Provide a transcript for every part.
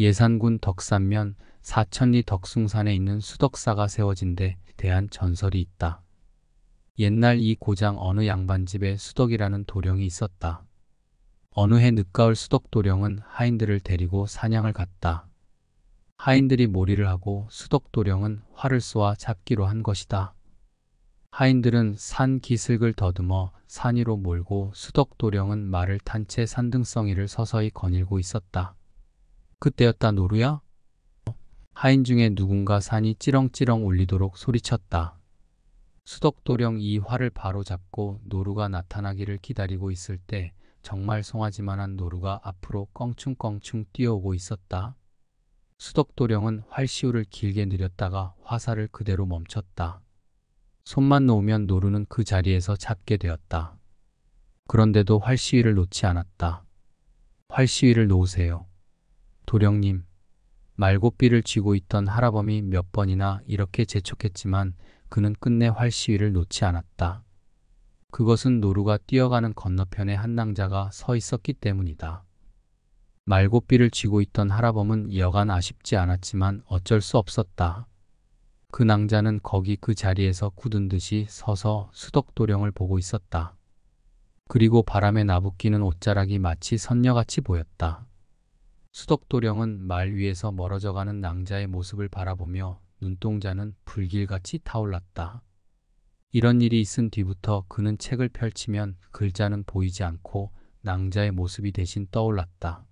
예산군 덕산면 사천리 덕숭산에 있는 수덕사가 세워진 데 대한 전설이 있다. 옛날 이 고장 어느 양반집에 수덕이라는 도령이 있었다. 어느 해 늦가을 수덕 도령은 하인들을 데리고 사냥을 갔다. 하인들이 몰이를 하고 수덕 도령은 활을 쏘아 잡기로 한 것이다. 하인들은 산 기슭을 더듬어 산 위로 몰고 수덕 도령은 말을 탄 채 산등성이를 서서히 거닐고 있었다. 그때였다 노루야. 하인 중에 누군가 산이 찌렁찌렁 울리도록 소리쳤다. 수덕도령 이 화를 바로잡고 노루가 나타나기를 기다리고 있을 때 정말 송아지만한 노루가 앞으로 껑충껑충 뛰어오고 있었다. 수덕도령은 활시우를 길게 늘렸다가 화살을 그대로 멈췄다. 손만 놓으면 노루는 그 자리에서 잡게 되었다. 그런데도 활시위를 놓지 않았다. 활시위를 놓으세요. 도령님, 말고삐를 쥐고 있던 할아범이 몇 번이나 이렇게 재촉했지만 그는 끝내 활시위를 놓지 않았다. 그것은 노루가 뛰어가는 건너편에 한 낭자가 서 있었기 때문이다. 말고삐를 쥐고 있던 할아범은 여간 아쉽지 않았지만 어쩔 수 없었다. 그 낭자는 거기 그 자리에서 굳은 듯이 서서 수덕도령을 보고 있었다. 그리고 바람에 나부끼는 옷자락이 마치 선녀같이 보였다. 수덕도령은 말 위에서 멀어져가는 낭자의 모습을 바라보며 눈동자는 불길같이 타올랐다. 이런 일이 있은 뒤부터 그는 책을 펼치면 글자는 보이지 않고 낭자의 모습이 대신 떠올랐다.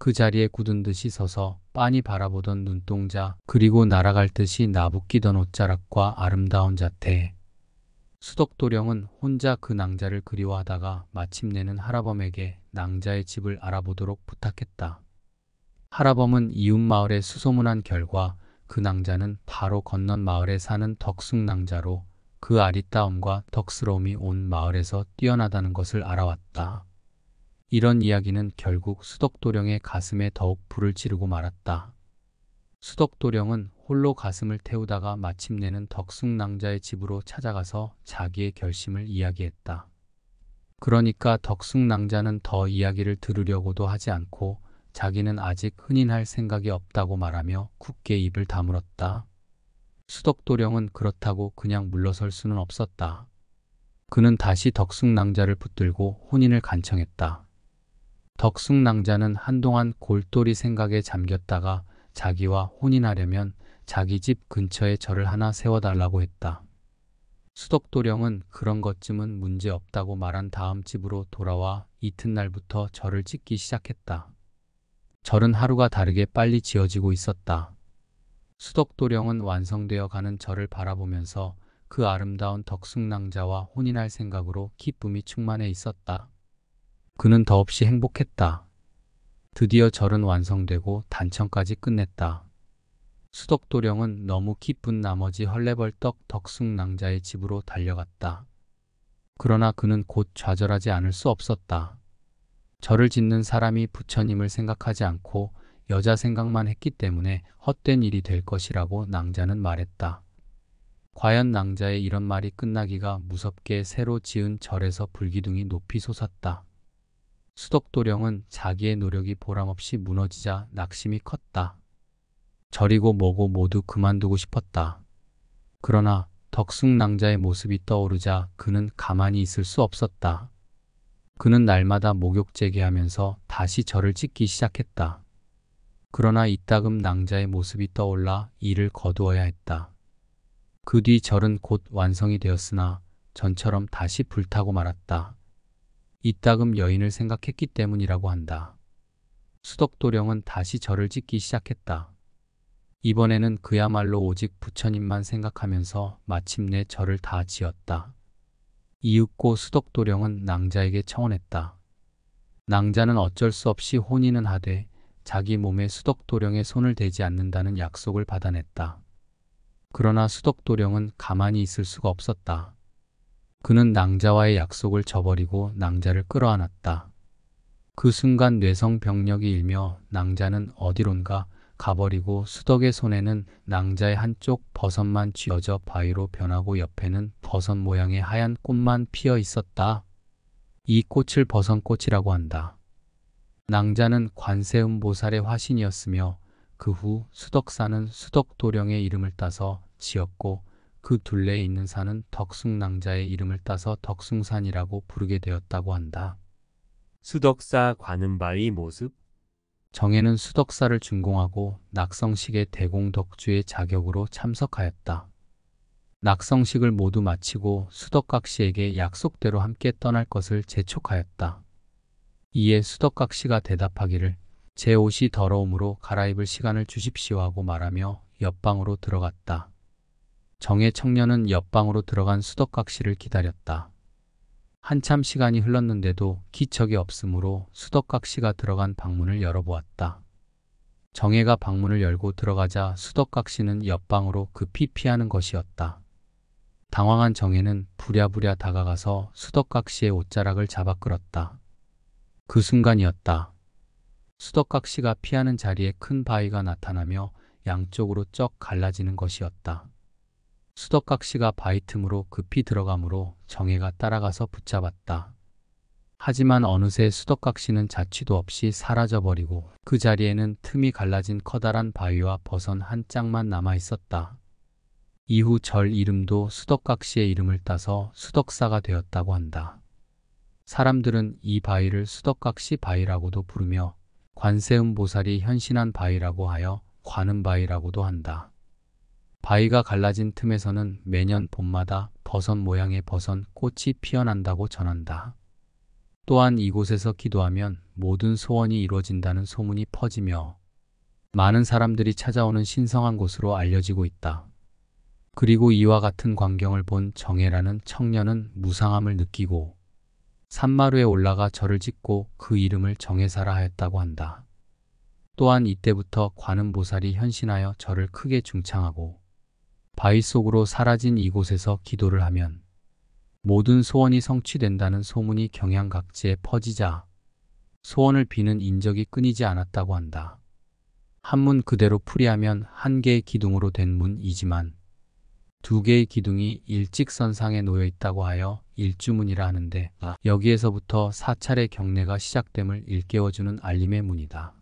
그 자리에 굳은 듯이 서서 빤히 바라보던 눈동자 그리고 날아갈 듯이 나부끼던 옷자락과 아름다운 자태 수덕도령은 혼자 그 낭자를 그리워하다가 마침내는 하라범에게 낭자의 집을 알아보도록 부탁했다. 하라범은 이웃마을에 수소문한 결과 그 낭자는 바로 건넌 마을에 사는 덕숙낭자로 그 아리따움과 덕스러움이 온 마을에서 뛰어나다는 것을 알아왔다. 이런 이야기는 결국 수덕도령의 가슴에 더욱 불을 지르고 말았다. 수덕도령은 홀로 가슴을 태우다가 마침내는 덕숙낭자의 집으로 찾아가서 자기의 결심을 이야기했다. 그러니까 덕숙낭자는 더 이야기를 들으려고도 하지 않고 자기는 아직 흔인할 생각이 없다고 말하며 굳게 입을 다물었다. 수덕도령은 그렇다고 그냥 물러설 수는 없었다. 그는 다시 덕숙낭자를 붙들고 혼인을 간청했다. 덕숙낭자는 한동안 골똘히 생각에 잠겼다가 자기와 혼인하려면 자기 집 근처에 절을 하나 세워달라고 했다. 수덕도령은 그런 것쯤은 문제없다고 말한 다음 집으로 돌아와 이튿날부터 절을 찍기 시작했다. 절은 하루가 다르게 빨리 지어지고 있었다. 수덕도령은 완성되어 가는 절을 바라보면서 그 아름다운 덕숭낭자와 혼인할 생각으로 기쁨이 충만해 있었다. 그는 더없이 행복했다. 드디어 절은 완성되고 단청까지 끝냈다. 수덕도령은 너무 기쁜 나머지 헐레벌떡 덕숭낭자의 집으로 달려갔다. 그러나 그는 곧 좌절하지 않을 수 없었다. 절을 짓는 사람이 부처님을 생각하지 않고 여자 생각만 했기 때문에 헛된 일이 될 것이라고 낭자는 말했다. 과연 낭자의 이런 말이 끝나기가 무섭게 새로 지은 절에서 불기둥이 높이 솟았다. 수덕도령은 자기의 노력이 보람없이 무너지자 낙심이 컸다. 절이고 뭐고 모두 그만두고 싶었다. 그러나 덕숭 낭자의 모습이 떠오르자 그는 가만히 있을 수 없었다. 그는 날마다 목욕 재개하면서 다시 저를 찢기 시작했다. 그러나 이따금 낭자의 모습이 떠올라 이를 거두어야 했다. 그 뒤 절은 곧 완성이 되었으나 전처럼 다시 불타고 말았다. 이따금 여인을 생각했기 때문이라고 한다. 수덕도령은 다시 절을 찢기 시작했다. 이번에는 그야말로 오직 부처님만 생각하면서 마침내 절을 다 지었다. 이윽고 수덕도령은 낭자에게 청원했다. 낭자는 어쩔 수 없이 혼인은 하되 자기 몸에 수덕도령의 손을 대지 않는다는 약속을 받아냈다. 그러나 수덕도령은 가만히 있을 수가 없었다. 그는 낭자와의 약속을 저버리고 낭자를 끌어안았다. 그 순간 뇌성 병력이 일며 낭자는 어디론가 가버리고 수덕의 손에는 낭자의 한쪽 버섯만 쥐어져 바위로 변하고 옆에는 버섯 모양의 하얀 꽃만 피어 있었다. 이 꽃을 버선꽃이라고 한다. 낭자는 관세음 보살의 화신이었으며 그 후 수덕사는 수덕도령의 이름을 따서 지었고 그 둘레에 있는 산은 덕숭낭자의 이름을 따서 덕숭산이라고 부르게 되었다고 한다. 수덕사 관음바위 모습 정혜는 수덕사를 준공하고 낙성식의 대공덕주의 자격으로 참석하였다. 낙성식을 모두 마치고 수덕각 씨에게 약속대로 함께 떠날 것을 재촉하였다. 이에 수덕각 씨가 대답하기를 제 옷이 더러움으로 갈아입을 시간을 주십시오 하고 말하며 옆방으로 들어갔다. 정혜 청년은 옆방으로 들어간 수덕각 씨를 기다렸다. 한참 시간이 흘렀는데도 기척이 없으므로 수덕각 씨가 들어간 방문을 열어보았다. 정혜가 방문을 열고 들어가자 수덕각 씨는 옆방으로 급히 피하는 것이었다. 당황한 정혜는 부랴부랴 다가가서 수덕각 씨의 옷자락을 잡아 끌었다. 그 순간이었다. 수덕각 씨가 피하는 자리에 큰 바위가 나타나며 양쪽으로 쩍 갈라지는 것이었다. 수덕각시가 바위 틈으로 급히 들어가므로 정혜가 따라가서 붙잡았다. 하지만 어느새 수덕각시는 자취도 없이 사라져버리고 그 자리에는 틈이 갈라진 커다란 바위와 버선 한 짝만 남아있었다. 이후 절 이름도 수덕각시의 이름을 따서 수덕사가 되었다고 한다. 사람들은 이 바위를 수덕각시 바위라고도 부르며 관세음보살이 현신한 바위라고 하여 관음바위라고도 한다. 바위가 갈라진 틈에서는 매년 봄마다 버섯 모양의 버섯 꽃이 피어난다고 전한다. 또한 이곳에서 기도하면 모든 소원이 이루어진다는 소문이 퍼지며 많은 사람들이 찾아오는 신성한 곳으로 알려지고 있다. 그리고 이와 같은 광경을 본 정혜라는 청년은 무상함을 느끼고 산마루에 올라가 절을 짓고 그 이름을 정혜사라 하였다고 한다. 또한 이때부터 관음보살이 현신하여 절을 크게 중창하고 바위 속으로 사라진 이곳에서 기도를 하면 모든 소원이 성취된다는 소문이 경향 각지에 퍼지자 소원을 비는 인적이 끊이지 않았다고 한다. 한 문 그대로 풀이하면 한 개의 기둥으로 된 문이지만 두 개의 기둥이 일직선상에 놓여 있다고 하여 일주문이라 하는데 아. 여기에서부터 사찰의 경례가 시작됨을 일깨워주는 알림의 문이다.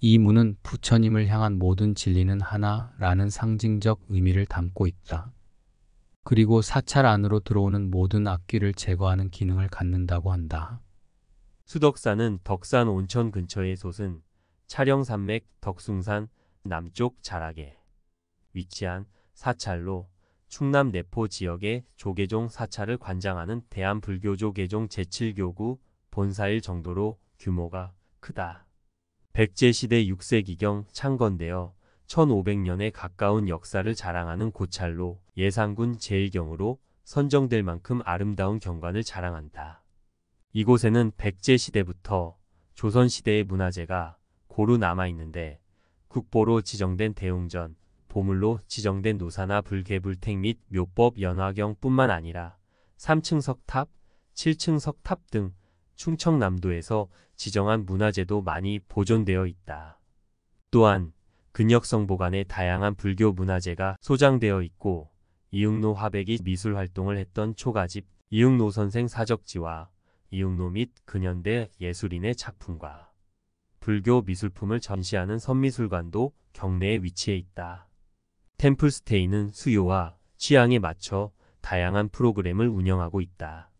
이 문은 부처님을 향한 모든 진리는 하나라는 상징적 의미를 담고 있다. 그리고 사찰 안으로 들어오는 모든 악귀를 제거하는 기능을 갖는다고 한다. 수덕산은 덕산 온천 근처에 솟은 차령산맥 덕숭산 남쪽 자락에 위치한 사찰로 충남 내포 지역의 조계종 사찰을 관장하는 대한불교조계종 제7교구 본사일 정도로 규모가 크다. 백제시대 6세기경 창건되어 1500년에 가까운 역사를 자랑하는 고찰로 예산군 제일경으로 선정될 만큼 아름다운 경관을 자랑한다. 이곳에는 백제시대부터 조선시대의 문화재가 고루 남아있는데 국보로 지정된 대웅전, 보물로 지정된 노사나 불개불택 및 묘법 연화경 뿐만 아니라 3층 석탑, 7층 석탑 등 충청남도에서 지정한 문화재도 많이 보존되어 있다. 또한 근역성 보관의 다양한 불교 문화재가 소장되어 있고 이응노 화백이 미술활동을 했던 초가집 이응노 선생 사적지와 이응노 및 근현대 예술인의 작품과 불교 미술품을 전시하는 선미술관도 경내에 위치해 있다. 템플스테이는 수요와 취향에 맞춰 다양한 프로그램을 운영하고 있다.